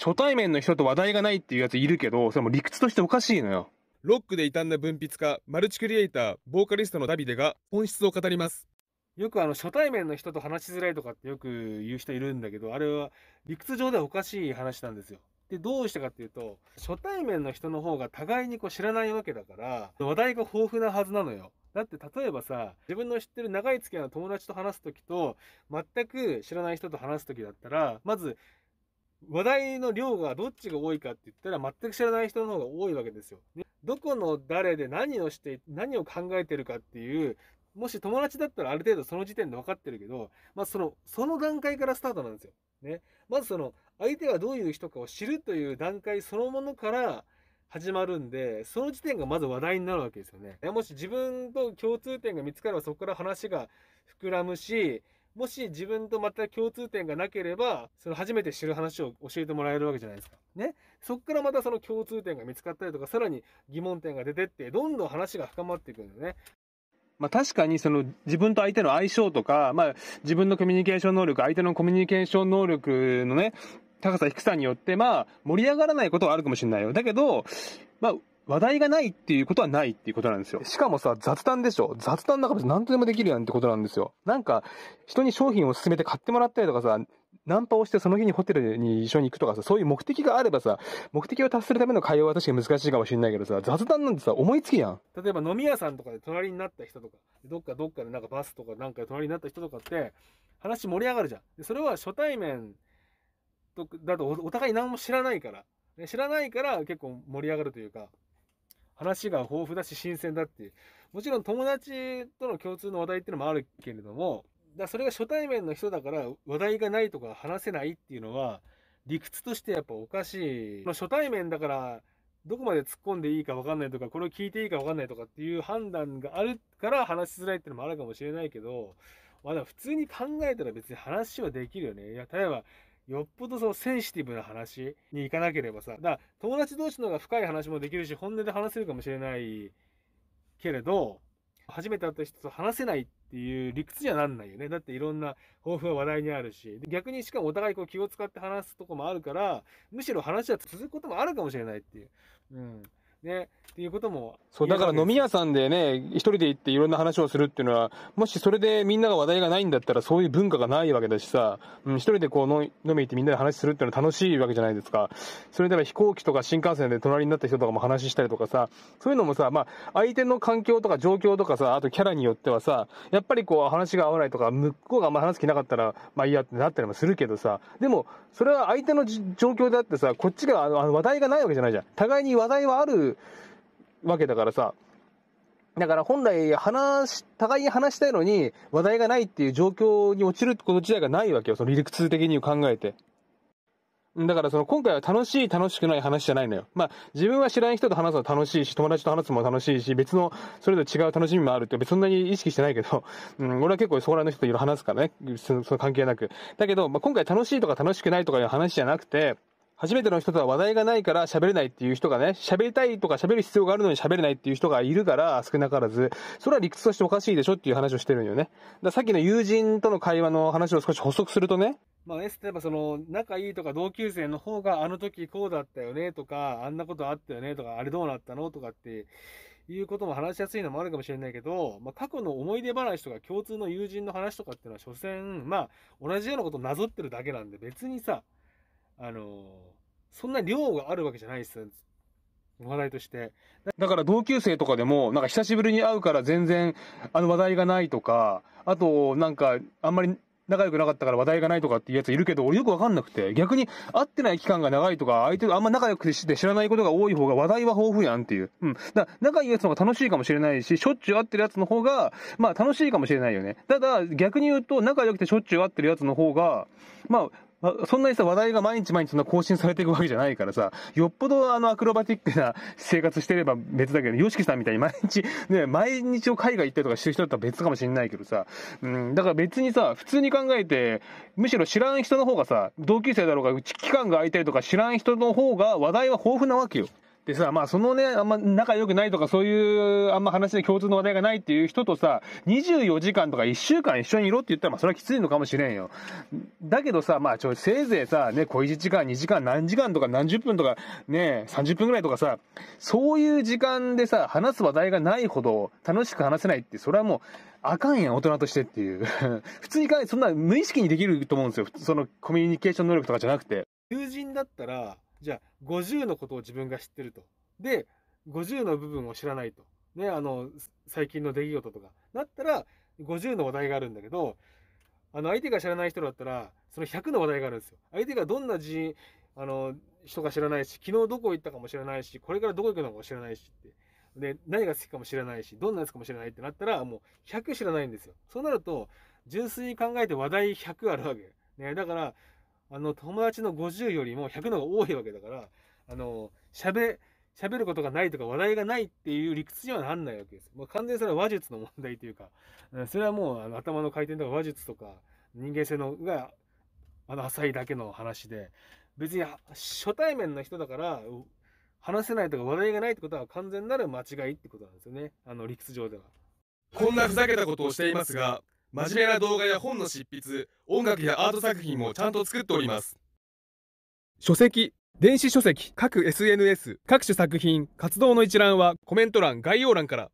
初対面の人と話題がないっていうやついるけど、それも理屈としておかしいのよ。ロックで異端な文筆家、マルチクリエイター、ボーカリストのダビデが本質を語ります。よくあの初対面の人と話しづらいとかってよく言う人いるんだけど、あれは理屈上ではおかしい話なんですよ。で、どうしてかっていうと、初対面の人の方が互いにこう知らないわけだから、話題が豊富なはずなのよ。だって例えばさ、自分の知ってる長い付き合いの友達と話す時と、全く知らない人と話す時だったら、まず、話題の量がどっちが多いかって言ったら全く知らない人の方が多いわけですよ。ね、どこの誰で何をして、何を考えてるかっていう、もし友達だったらある程度その時点で分かってるけど、まあその、その段階からスタートなんですよ。ね。まずその、相手がどういう人かを知るという段階そのものから始まるんで、その時点がまず話題になるわけですよね。もし自分と共通点が見つかればそこから話が膨らむし、もし自分とまた共通点がなければ、その初めて知る話を教えてもらえるわけじゃないですか。ね。そっからまたその共通点が見つかったりとか、さらに疑問点が出てって、どんどん話が深まっていくんだよね。まあ、確かにその自分と相手の相性とか、まあ、自分のコミュニケーション能力、相手のコミュニケーション能力のね、高さ低さによって、まあ、盛り上がらないことはあるかもしれないよ。だけど、まあ、話題がないっていうことはないっていうことなんですよ。しかもさ、雑談でしょ雑談なか何とでもできるやんってことなんですよ。なんか、人に商品を勧めて買ってもらったりとかさ、ナンパをしてその日にホテルに一緒に行くとかさ、そういう目的があればさ、目的を達するための会話は確かに難しいかもしれないけどさ、雑談なんてさ、思いつきやん。例えば飲み屋さんとかで隣になった人とか、どっかどっかでなんかバスとかなんかで隣になった人とかって、話盛り上がるじゃん。でそれは初対面とだとお互い何も知らないから、知らないから結構盛り上がるというか、話が豊富だし、新鮮だっていう。もちろん友達との共通の話題っていうのもあるけれども、だそれが初対面の人だから話題がないとか話せないっていうのは、理屈としてやっぱおかしい。初対面だから、どこまで突っ込んでいいか分かんないとか、これを聞いていいか分かんないとかっていう判断があるから話しづらいっていうのもあるかもしれないけど、まだ普通に考えたら別に話はできるよね。いや、例えば、よっぽどそのセンシティブな話に行かなければさ、だから友達同士の方が深い話もできるし、本音で話せるかもしれないけれど、初めて会った人と話せないっていう理屈にはなんないよね。だっていろんな抱負が話題にあるし、逆にしかもお互いこう気を使って話すとこもあるから、むしろ話は続くこともあるかもしれないっていう。うん。ね、っていうことも。そう、だから飲み屋さんでね、一人で行っていろんな話をするっていうのは、もしそれでみんなが話題がないんだったら、そういう文化がないわけだしさ、うん、一人でこう飲み行ってみんなで話するっていうのは楽しいわけじゃないですか。それでは飛行機とか新幹線で隣になった人とかも話したりとかさ、そういうのもさ、まあ、相手の環境とか状況とかさ、あとキャラによってはさ、やっぱりこう話が合わないとか、向こうがあんま話す気なかったら、まあいいやってなったりもするけどさ、でも、それは相手の状況であってさ、こっちがあの話題がないわけじゃないじゃん。互いに話題はあるわけだからさ。だから本来話、互いに話したいのに話題がないっていう状況に落ちること自体がないわけよ。その理屈的に考えて。だからその今回は楽しい楽しくない話じゃないのよ。まあ自分は知らない人と話すの楽しいし、友達と話すのも楽しいし、別のそれぞれ違う楽しみもあるって別にそんなに意識してないけど、うん、俺は結構そこら辺の人といろいろ話すからね。その関係なく。だけど、まあ今回楽しいとか楽しくないとかいう話じゃなくて、初めての人とは話題がないから喋れないっていう人がね、喋りたいとか喋る必要があるのに喋れないっていう人がいるから、少なからず、それは理屈としておかしいでしょっていう話をしてるんよね。ださっきの友人との会話の話を少し補足するとね、まあ、てやっぱその、仲いいとか同級生の方が、あの時こうだったよねとか、あんなことあったよねとか、あれどうなったのとかっていうことも話しやすいのもあるかもしれないけど、まあ、過去の思い出話とか共通の友人の話とかっていうのは、所詮、まあ、同じようなことをなぞってるだけなんで、別にさ、あの、そんな量があるわけじゃないです。話題として。だから同級生とかでも、なんか久しぶりに会うから全然、あの話題がないとか、あと、なんか、あんまり仲良くなかったから話題がないとかっていうやついるけど、俺よくわかんなくて、逆に会ってない期間が長いとか、相手があんま仲良くして知らないことが多い方が話題は豊富やんっていう。うん。だ仲いいやつの方が楽しいかもしれないし、しょっちゅう会ってるやつの方が、まあ楽しいかもしれないよね。ただ、逆に言うと、仲良くてしょっちゅう会ってるやつの方が、まあ、そんなにさ、話題が毎日毎日そんな更新されていくわけじゃないからさ、よっぽどあのアクロバティックな生活してれば別だけど、ヨシキさんみたいに毎日、ね、毎日を海外行ったりとかしてる人だったら別かもしんないけどさ、うん、だから別にさ、普通に考えて、むしろ知らん人の方がさ、同級生だろうが、期間が空いたりとか知らん人の方が話題は豊富なわけよ。でさ、まあそのね、あんま仲良くないとかそういう、あんま話で共通の話題がないっていう人とさ、24時間とか1週間一緒にいろって言ったら、まあそれはきついのかもしれんよ。だけどさ、まあちょ、せいぜいさ、ね、小1時間、2時間、何時間とか何十分とか、ね、30分ぐらいとかさ、そういう時間でさ、話す話題がないほど楽しく話せないって、それはもう、あかんやん、大人としてっていう。普通に考そんな無意識にできると思うんですよ。そのコミュニケーション能力とかじゃなくて。友人だったら、じゃあ、50のことを自分が知ってると。で、50の部分を知らないと。ね、あの、最近の出来事とか。なったら、50の話題があるんだけど、あの、相手が知らない人だったら、その100の話題があるんですよ。相手がどんな人、あの、人か知らないし、昨日どこ行ったかも知らないし、これからどこ行くのかも知らないしって。で、何が好きかも知らないし、どんなやつかもしれないってなったら、もう100知らないんですよ。そうなると、純粋に考えて話題100あるわけ。ね、だから、あの、友達の50よりも100のが多いわけだから、あの、喋、喋ることがないとか話題がないっていう理屈にはなんないわけです。もう完全にそれは話術の問題というか、それはもうあの頭の回転とか話術とか人間性のが、あの浅いだけの話で、別に初対面の人だから、話せないとか話題がないってことは完全なる間違いってことなんですよね。あの理屈上では。こんなふざけたことをしていますが、真面目な動画や本の執筆音楽やアート作品もちゃんと作っております書籍電子書籍各 SNS 各種作品活動の一覧はコメント欄概要欄から